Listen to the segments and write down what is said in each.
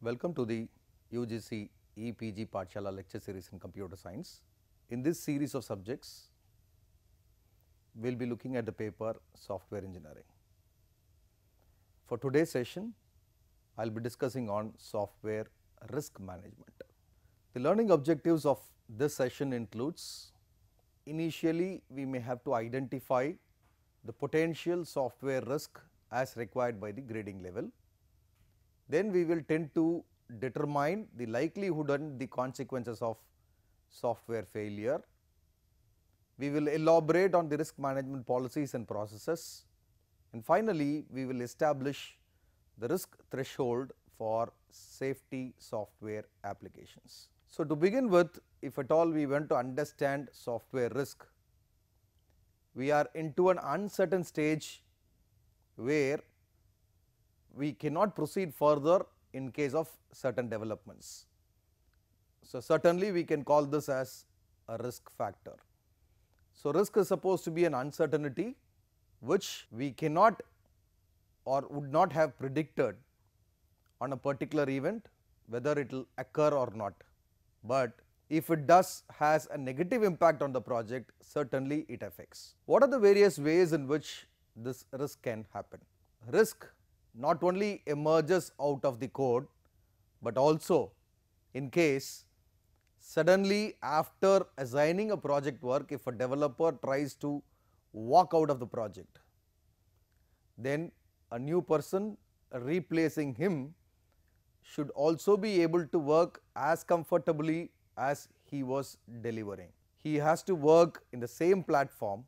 Welcome to the UGC EPG Patshala lecture series in computer science. In this series of subjects, we will be looking at the paper software engineering. For today's session, I will be discussing on software risk management. The learning objectives of this session includes initially we may have to identify the potential software risk as required by the grading level then we will tend to determine the likelihood and the consequences of software failure. We will elaborate on the risk management policies and processes and finally, we will establish the risk threshold for safety software applications. So, to begin with if at all we want to understand software risk, we are into an uncertain stage where we cannot proceed further in case of certain developments. So, certainly we can call this as a risk factor. So, risk is supposed to be an uncertainty which we cannot or would not have predicted on a particular event whether it will occur or not. But if it does has a negative impact on the project certainly it affects. What are the various ways in which this risk can happen? Risk not only emerges out of the code, but also in case suddenly after assigning a project work if a developer tries to walk out of the project, then a new person replacing him should also be able to work as comfortably as he was delivering. He has to work in the same platform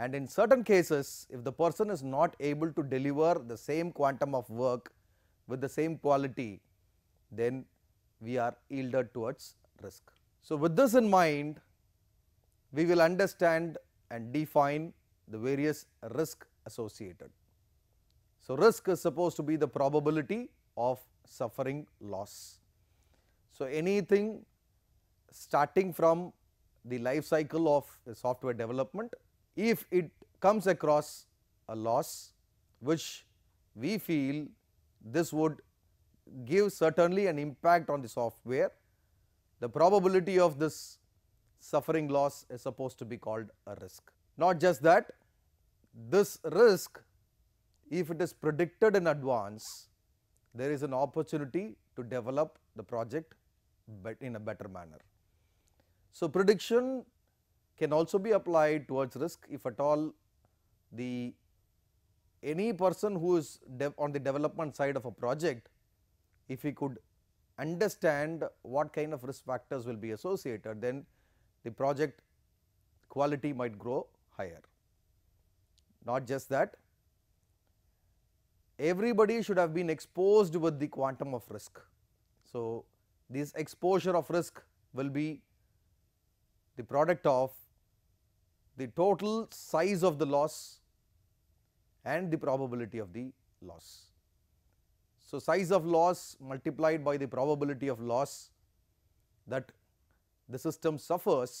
and in certain cases, if the person is not able to deliver the same quantum of work with the same quality, then we are yielded towards risk. So, with this in mind, we will understand and define the various risk associated. So, risk is supposed to be the probability of suffering loss. So, anything starting from the life cycle of software development if it comes across a loss which we feel this would give certainly an impact on the software, the probability of this suffering loss is supposed to be called a risk. Not just that, this risk if it is predicted in advance, there is an opportunity to develop the project in a better manner. So, prediction can also be applied towards risk if at all the any person who is on the development side of a project, if he could understand what kind of risk factors will be associated, then the project quality might grow higher. Not just that, everybody should have been exposed with the quantum of risk. So, this exposure of risk will be the product of the total size of the loss and the probability of the loss. So, size of loss multiplied by the probability of loss that the system suffers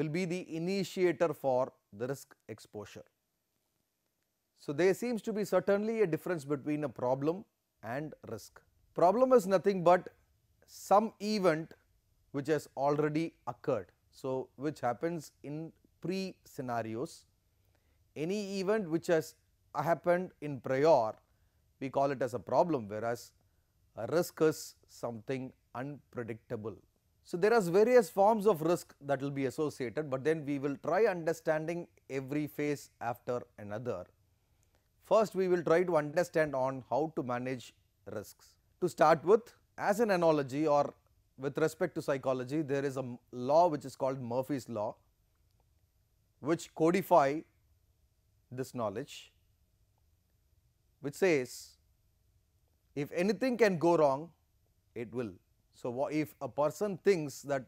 will be the initiator for the risk exposure. So, there seems to be certainly a difference between a problem and risk. Problem is nothing but some event which has already occurred. So, which happens in pre scenarios. Any event which has happened in prior we call it as a problem whereas a risk is something unpredictable. So, there are various forms of risk that will be associated, but then we will try understanding every phase after another. First we will try to understand on how to manage risks. To start with as an analogy or with respect to psychology there is a law which is called Murphy's law which codify this knowledge which says if anything can go wrong it will. So, if a person thinks that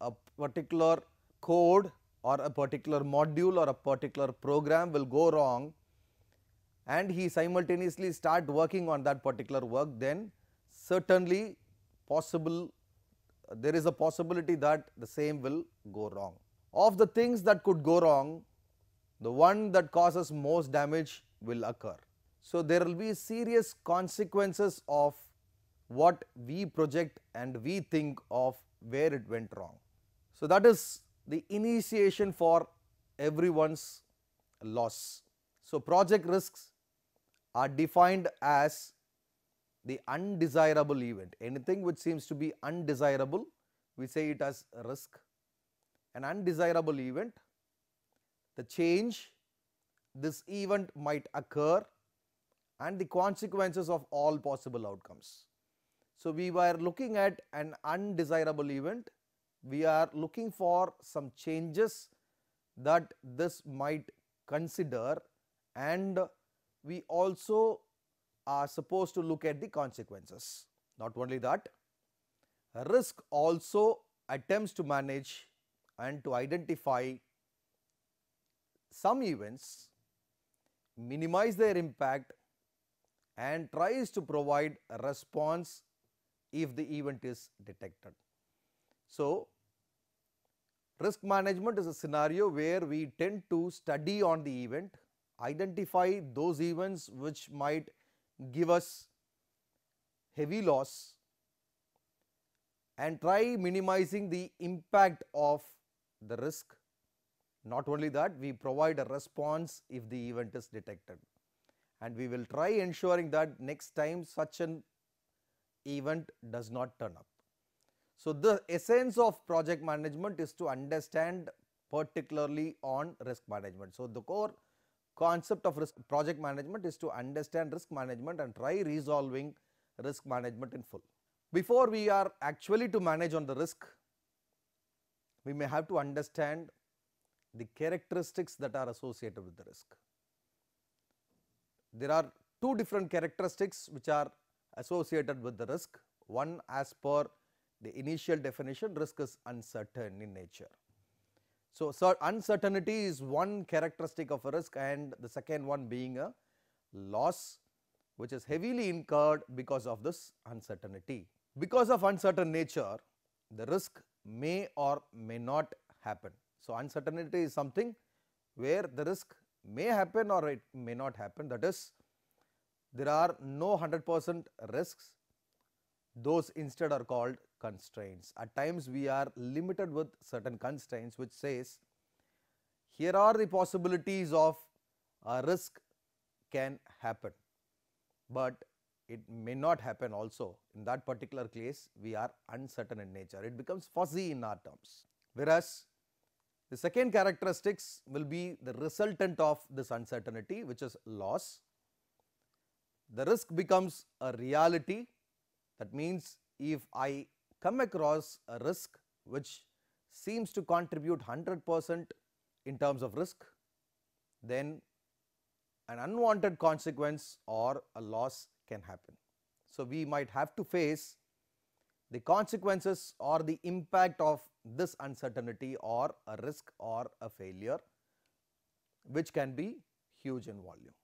a particular code or a particular module or a particular program will go wrong and he simultaneously start working on that particular work then certainly possible there is a possibility that the same will go wrong of the things that could go wrong, the one that causes most damage will occur. So, there will be serious consequences of what we project and we think of where it went wrong. So, that is the initiation for everyone's loss. So, project risks are defined as the undesirable event, anything which seems to be undesirable, we say it as risk an undesirable event, the change this event might occur and the consequences of all possible outcomes. So, we were looking at an undesirable event, we are looking for some changes that this might consider and we also are supposed to look at the consequences. Not only that, risk also attempts to manage and to identify some events, minimize their impact and tries to provide a response if the event is detected. So, risk management is a scenario where we tend to study on the event, identify those events which might give us heavy loss and try minimizing the impact of the risk. Not only that, we provide a response if the event is detected and we will try ensuring that next time such an event does not turn up. So, the essence of project management is to understand particularly on risk management. So, the core concept of risk project management is to understand risk management and try resolving risk management in full. Before we are actually to manage on the risk, we may have to understand the characteristics that are associated with the risk. There are two different characteristics which are associated with the risk. One as per the initial definition risk is uncertain in nature. So, uncertainty is one characteristic of a risk and the second one being a loss which is heavily incurred because of this uncertainty. Because of uncertain nature, the risk may or may not happen. So, uncertainty is something where the risk may happen or it may not happen that is there are no 100 percent risks those instead are called constraints. At times we are limited with certain constraints which says here are the possibilities of a risk can happen, but it may not happen also in that particular case we are uncertain in nature it becomes fuzzy in our terms. Whereas, the second characteristics will be the resultant of this uncertainty which is loss. The risk becomes a reality that means if I come across a risk which seems to contribute 100 percent in terms of risk then an unwanted consequence or a loss can happen. So, we might have to face the consequences or the impact of this uncertainty or a risk or a failure which can be huge in volume.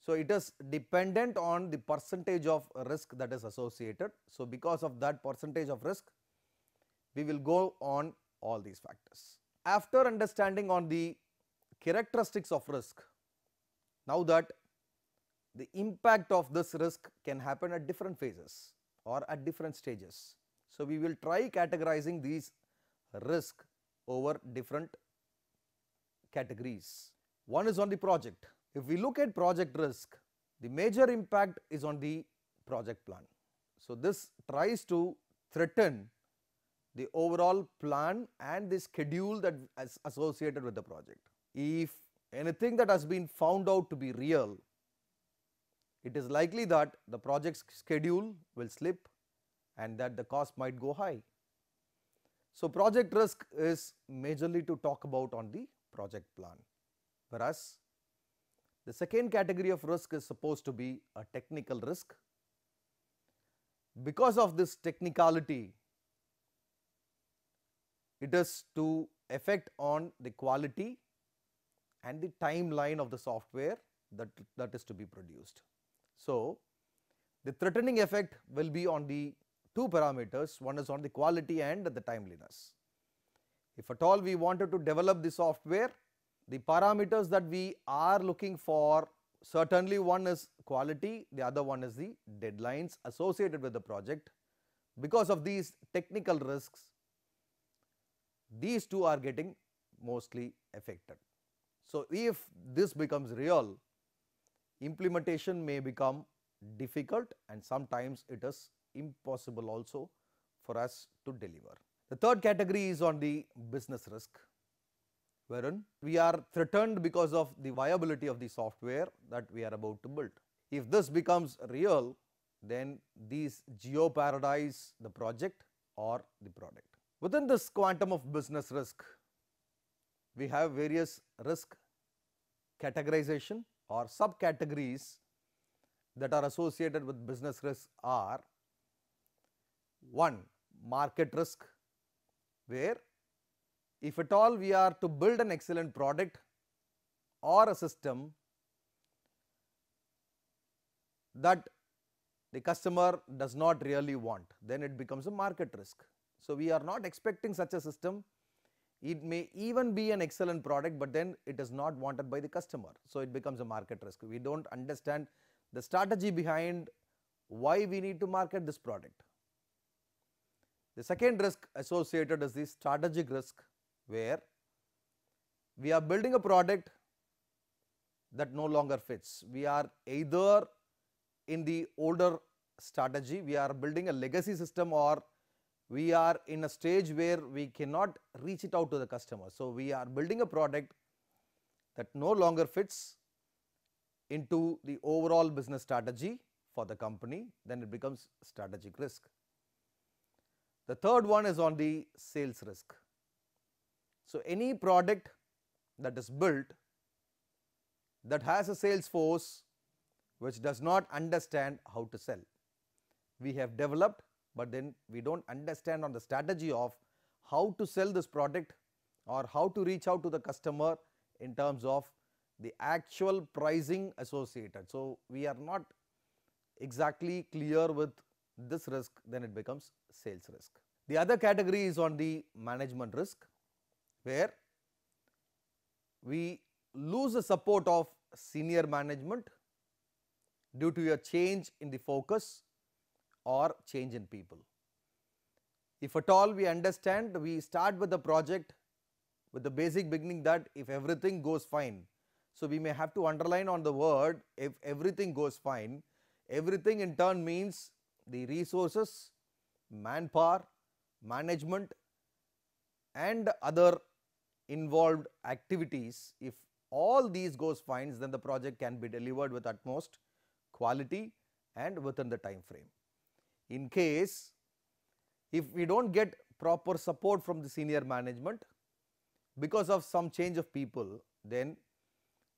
So, it is dependent on the percentage of risk that is associated. So, because of that percentage of risk we will go on all these factors. After understanding on the characteristics of risk, now that the impact of this risk can happen at different phases or at different stages. So, we will try categorizing these risk over different categories. One is on the project. If we look at project risk, the major impact is on the project plan. So, this tries to threaten the overall plan and the schedule that is associated with the project. If anything that has been found out to be real it is likely that the project schedule will slip and that the cost might go high. So, project risk is majorly to talk about on the project plan, whereas the second category of risk is supposed to be a technical risk. Because of this technicality, it is to effect on the quality and the timeline of the software that, that is to be produced. So, the threatening effect will be on the two parameters, one is on the quality and the timeliness. If at all we wanted to develop the software, the parameters that we are looking for certainly one is quality, the other one is the deadlines associated with the project. Because of these technical risks, these two are getting mostly affected. So, if this becomes real, implementation may become difficult and sometimes it is impossible also for us to deliver. The third category is on the business risk wherein we are threatened because of the viability of the software that we are about to build. If this becomes real then these geo paradise the project or the product. Within this quantum of business risk we have various risk categorization or subcategories that are associated with business risk are 1 market risk where if at all we are to build an excellent product or a system that the customer does not really want then it becomes a market risk. So, we are not expecting such a system it may even be an excellent product, but then it is not wanted by the customer. So, it becomes a market risk. We do not understand the strategy behind why we need to market this product. The second risk associated is the strategic risk, where we are building a product that no longer fits. We are either in the older strategy, we are building a legacy system or we are in a stage where we cannot reach it out to the customer. So, we are building a product that no longer fits into the overall business strategy for the company, then it becomes strategic risk. The third one is on the sales risk. So, any product that is built that has a sales force which does not understand how to sell. We have developed but then we do not understand on the strategy of how to sell this product or how to reach out to the customer in terms of the actual pricing associated. So, we are not exactly clear with this risk then it becomes sales risk. The other category is on the management risk where we lose the support of senior management due to a change in the focus or change in people. If at all we understand, we start with the project with the basic beginning that if everything goes fine. So, we may have to underline on the word if everything goes fine, everything in turn means the resources, manpower, management and other involved activities. If all these goes fine, then the project can be delivered with utmost quality and within the time frame. In case if we do not get proper support from the senior management because of some change of people, then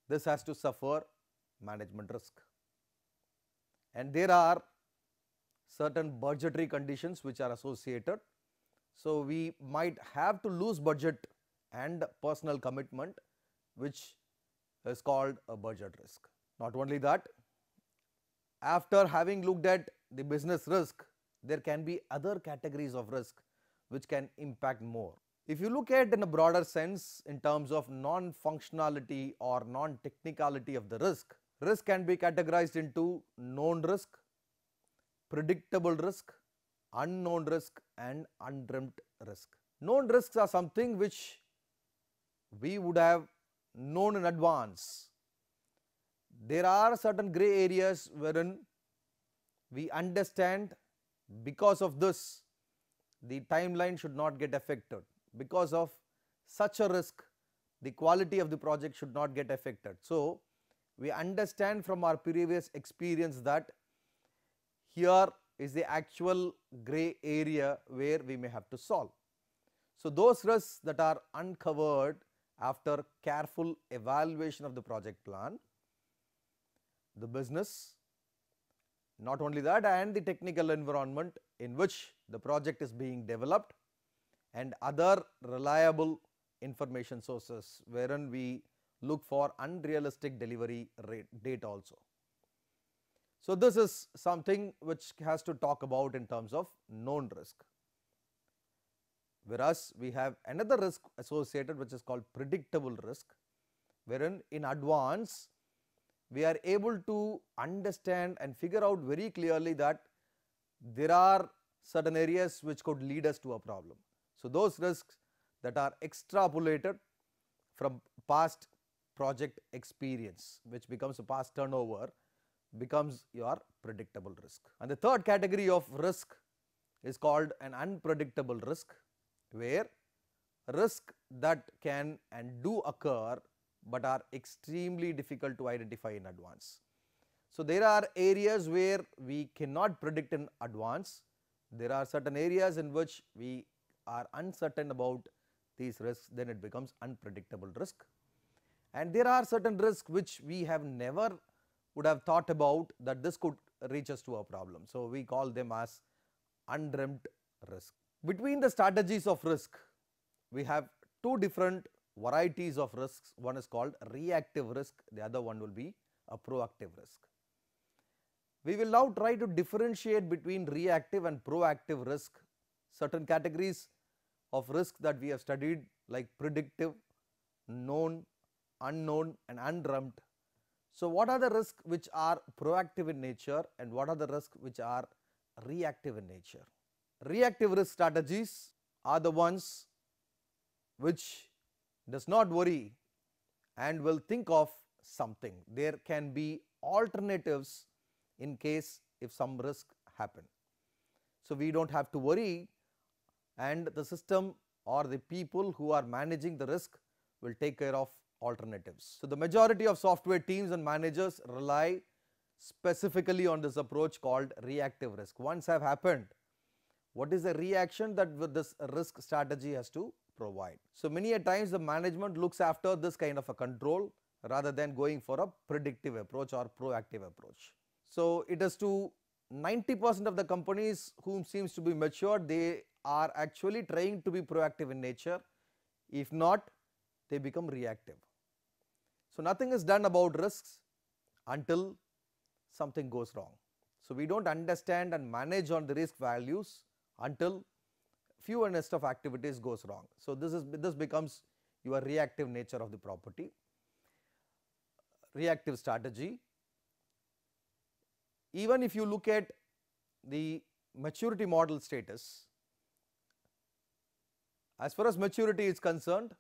this has to suffer management risk. And there are certain budgetary conditions which are associated. So, we might have to lose budget and personal commitment which is called a budget risk. Not only that, after having looked at the business risk, there can be other categories of risk which can impact more. If you look at in a broader sense in terms of non-functionality or non-technicality of the risk, risk can be categorized into known risk, predictable risk, unknown risk and undreamt risk. Known risks are something which we would have known in advance. There are certain grey areas wherein we understand because of this the timeline should not get affected because of such a risk the quality of the project should not get affected. So, we understand from our previous experience that here is the actual gray area where we may have to solve. So, those risks that are uncovered after careful evaluation of the project plan, the business not only that and the technical environment in which the project is being developed and other reliable information sources wherein we look for unrealistic delivery rate date also. So, this is something which has to talk about in terms of known risk. Whereas, we have another risk associated which is called predictable risk wherein in advance we are able to understand and figure out very clearly that there are certain areas which could lead us to a problem. So, those risks that are extrapolated from past project experience which becomes a past turnover becomes your predictable risk. And the third category of risk is called an unpredictable risk where risk that can and do occur but are extremely difficult to identify in advance. So, there are areas where we cannot predict in advance, there are certain areas in which we are uncertain about these risks then it becomes unpredictable risk. And there are certain risks which we have never would have thought about that this could reach us to a problem. So, we call them as undreamt risk. Between the strategies of risk, we have two different varieties of risks. One is called reactive risk, the other one will be a proactive risk. We will now try to differentiate between reactive and proactive risk. Certain categories of risk that we have studied like predictive, known, unknown and undrumped. So, what are the risks which are proactive in nature and what are the risks which are reactive in nature? Reactive risk strategies are the ones which does not worry and will think of something. There can be alternatives in case if some risk happen. So, we do not have to worry and the system or the people who are managing the risk will take care of alternatives. So, the majority of software teams and managers rely specifically on this approach called reactive risk. Once have happened, what is the reaction that this risk strategy has to provide. So many a times the management looks after this kind of a control rather than going for a predictive approach or proactive approach. So it is to 90% of the companies whom seems to be matured they are actually trying to be proactive in nature if not they become reactive. So nothing is done about risks until something goes wrong. So we do not understand and manage on the risk values until fewer nest of activities goes wrong. So, this is this becomes your reactive nature of the property, reactive strategy. Even if you look at the maturity model status, as far as maturity is concerned,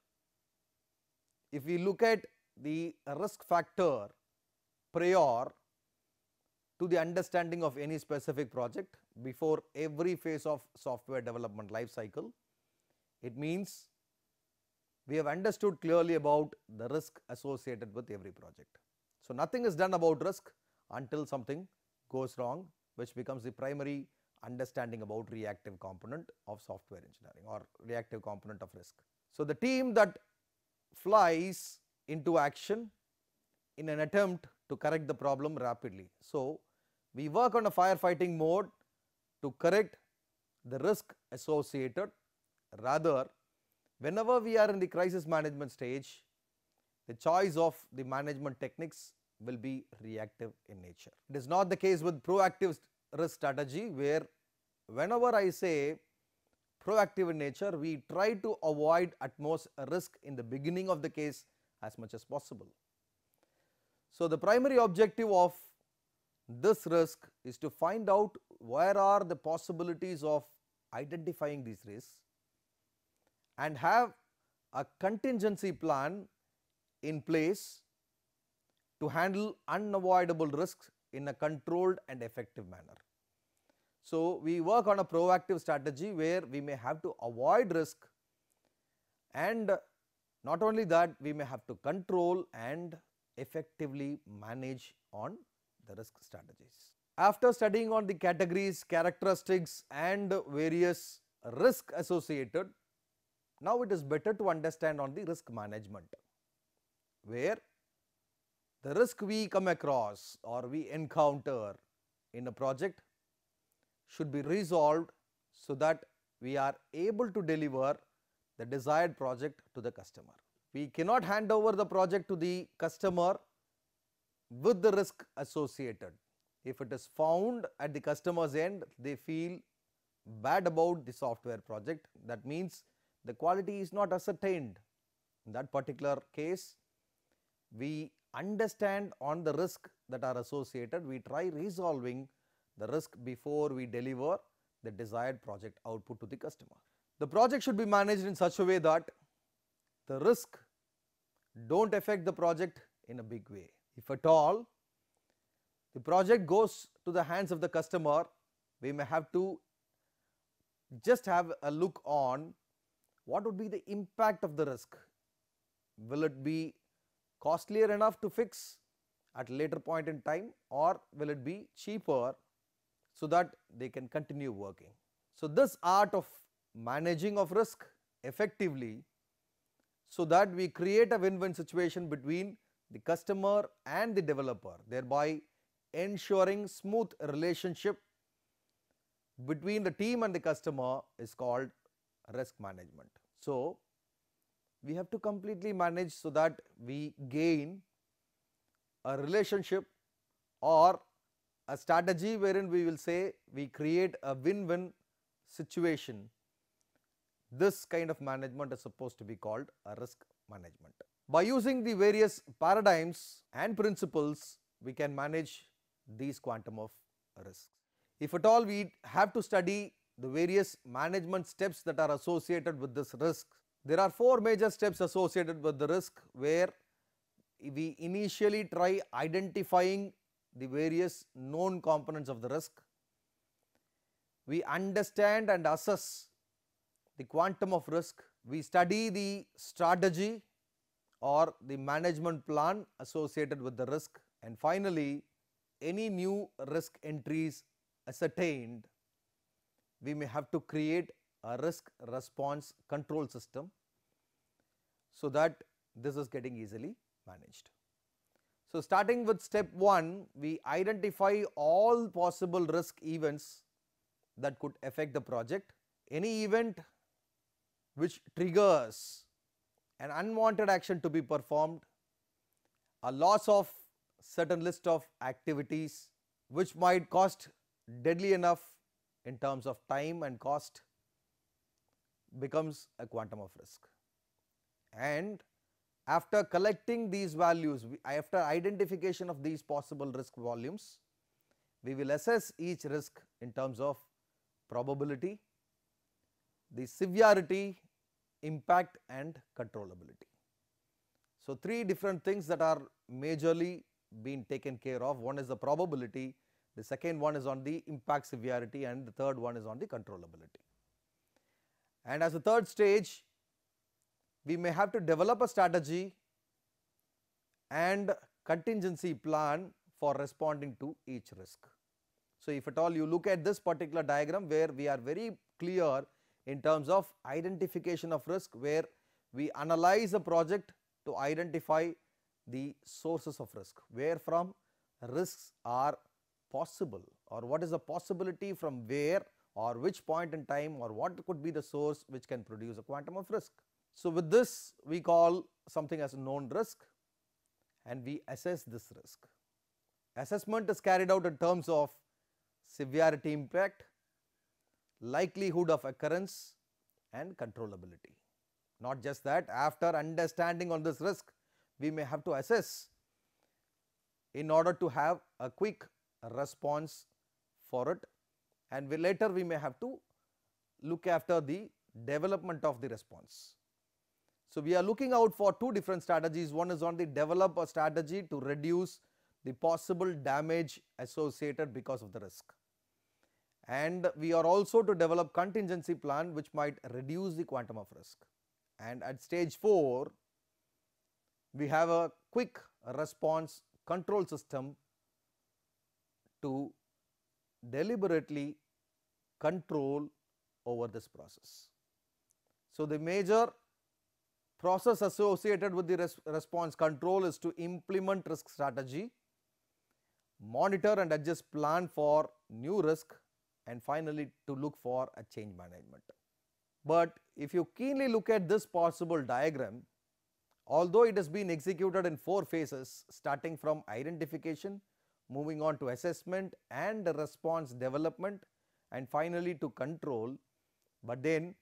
if we look at the risk factor prior to the understanding of any specific project before every phase of software development life cycle. It means we have understood clearly about the risk associated with every project. So, nothing is done about risk until something goes wrong which becomes the primary understanding about reactive component of software engineering or reactive component of risk. So, the team that flies into action in an attempt to correct the problem rapidly. So, we work on a firefighting mode to correct the risk associated. Rather, whenever we are in the crisis management stage, the choice of the management techniques will be reactive in nature. It is not the case with proactive risk strategy where whenever I say proactive in nature, we try to avoid at most risk in the beginning of the case as much as possible. So, the primary objective of this risk is to find out where are the possibilities of identifying these risks and have a contingency plan in place to handle unavoidable risks in a controlled and effective manner. So, we work on a proactive strategy where we may have to avoid risk and not only that we may have to control and effectively manage on the risk strategies. After studying on the categories, characteristics and various risk associated, now it is better to understand on the risk management, where the risk we come across or we encounter in a project should be resolved so that we are able to deliver the desired project to the customer. We cannot hand over the project to the customer with the risk associated. If it is found at the customer's end, they feel bad about the software project. That means the quality is not ascertained. In that particular case, we understand on the risk that are associated, we try resolving the risk before we deliver the desired project output to the customer. The project should be managed in such a way that the risk do not affect the project in a big way. If at all the project goes to the hands of the customer, we may have to just have a look on what would be the impact of the risk. Will it be costlier enough to fix at later point in time or will it be cheaper so that they can continue working. So, this art of managing of risk effectively so that we create a win-win situation between the customer and the developer thereby ensuring smooth relationship between the team and the customer is called risk management. So, we have to completely manage so that we gain a relationship or a strategy wherein we will say we create a win-win situation. This kind of management is supposed to be called a risk management. By using the various paradigms and principles, we can manage these quantum of risks. If at all we have to study the various management steps that are associated with this risk, there are four major steps associated with the risk where we initially try identifying the various known components of the risk. We understand and assess the quantum of risk, we study the strategy or the management plan associated with the risk. And finally, any new risk entries ascertained, we may have to create a risk response control system, so that this is getting easily managed. So, starting with step 1, we identify all possible risk events that could affect the project. Any event which triggers an unwanted action to be performed, a loss of certain list of activities which might cost deadly enough in terms of time and cost becomes a quantum of risk. And after collecting these values, after identification of these possible risk volumes, we will assess each risk in terms of probability, the severity impact and controllability. So, three different things that are majorly being taken care of. One is the probability, the second one is on the impact severity and the third one is on the controllability. And as a third stage, we may have to develop a strategy and contingency plan for responding to each risk. So, if at all you look at this particular diagram where we are very clear in terms of identification of risk where we analyze a project to identify the sources of risk, where from risks are possible or what is the possibility from where or which point in time or what could be the source which can produce a quantum of risk. So, with this we call something as known risk and we assess this risk. Assessment is carried out in terms of severity impact, likelihood of occurrence and controllability. Not just that after understanding on this risk we may have to assess in order to have a quick response for it and we later we may have to look after the development of the response. So, we are looking out for two different strategies one is on the develop a strategy to reduce the possible damage associated because of the risk and we are also to develop contingency plan which might reduce the quantum of risk. And at stage 4, we have a quick response control system to deliberately control over this process. So, the major process associated with the res response control is to implement risk strategy, monitor and adjust plan for new risk and finally to look for a change management. But if you keenly look at this possible diagram, although it has been executed in four phases starting from identification, moving on to assessment and response development and finally to control, but then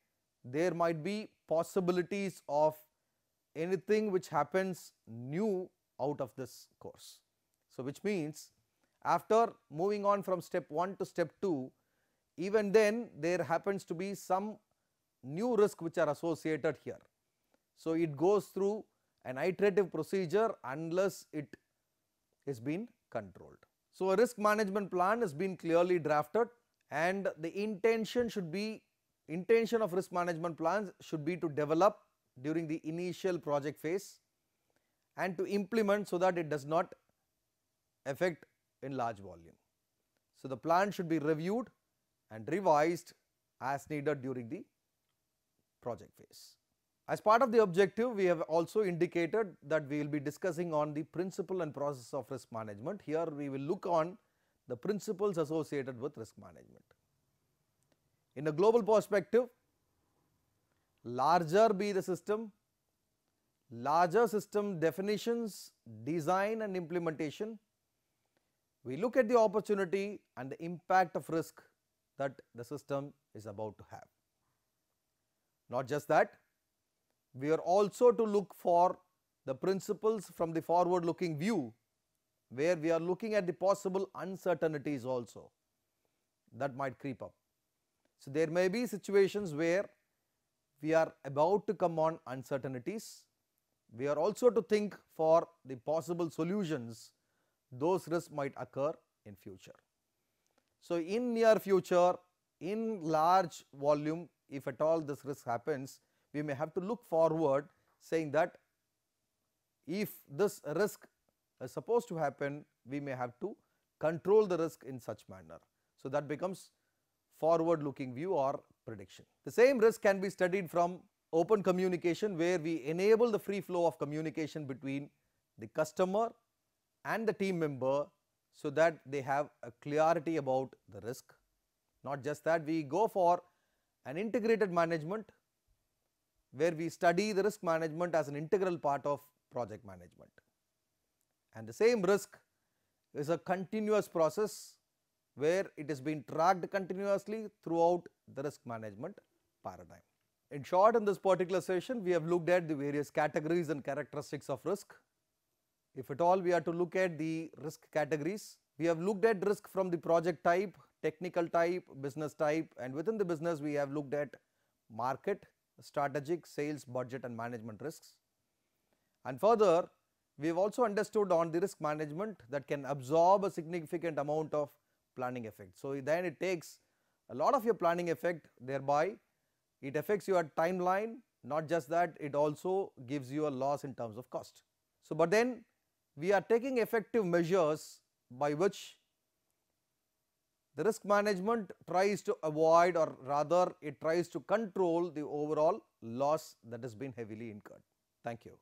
there might be possibilities of anything which happens new out of this course. So, which means after moving on from step 1 to step 2, even then there happens to be some new risk which are associated here. So, it goes through an iterative procedure unless it is being controlled. So, a risk management plan has been clearly drafted and the intention should be intention of risk management plans should be to develop during the initial project phase and to implement so that it does not affect in large volume. So, the plan should be reviewed and revised as needed during the project phase. As part of the objective, we have also indicated that we will be discussing on the principle and process of risk management. Here we will look on the principles associated with risk management. In a global perspective, larger be the system, larger system definitions, design and implementation, we look at the opportunity and the impact of risk that the system is about to have. Not just that, we are also to look for the principles from the forward looking view where we are looking at the possible uncertainties also that might creep up. So, there may be situations where we are about to come on uncertainties. We are also to think for the possible solutions those risks might occur in future. So, in near future in large volume if at all this risk happens we may have to look forward saying that if this risk is supposed to happen we may have to control the risk in such manner. So, that becomes forward looking view or prediction. The same risk can be studied from open communication where we enable the free flow of communication between the customer and the team member so that they have a clarity about the risk. Not just that we go for an integrated management where we study the risk management as an integral part of project management. And the same risk is a continuous process where it is being tracked continuously throughout the risk management paradigm. In short in this particular session we have looked at the various categories and characteristics of risk if at all we are to look at the risk categories, we have looked at risk from the project type, technical type, business type and within the business we have looked at market, strategic, sales, budget and management risks. And further we have also understood on the risk management that can absorb a significant amount of planning effect. So, then it takes a lot of your planning effect thereby it affects your timeline not just that it also gives you a loss in terms of cost. So, but then we are taking effective measures by which the risk management tries to avoid or rather it tries to control the overall loss that has been heavily incurred. Thank you.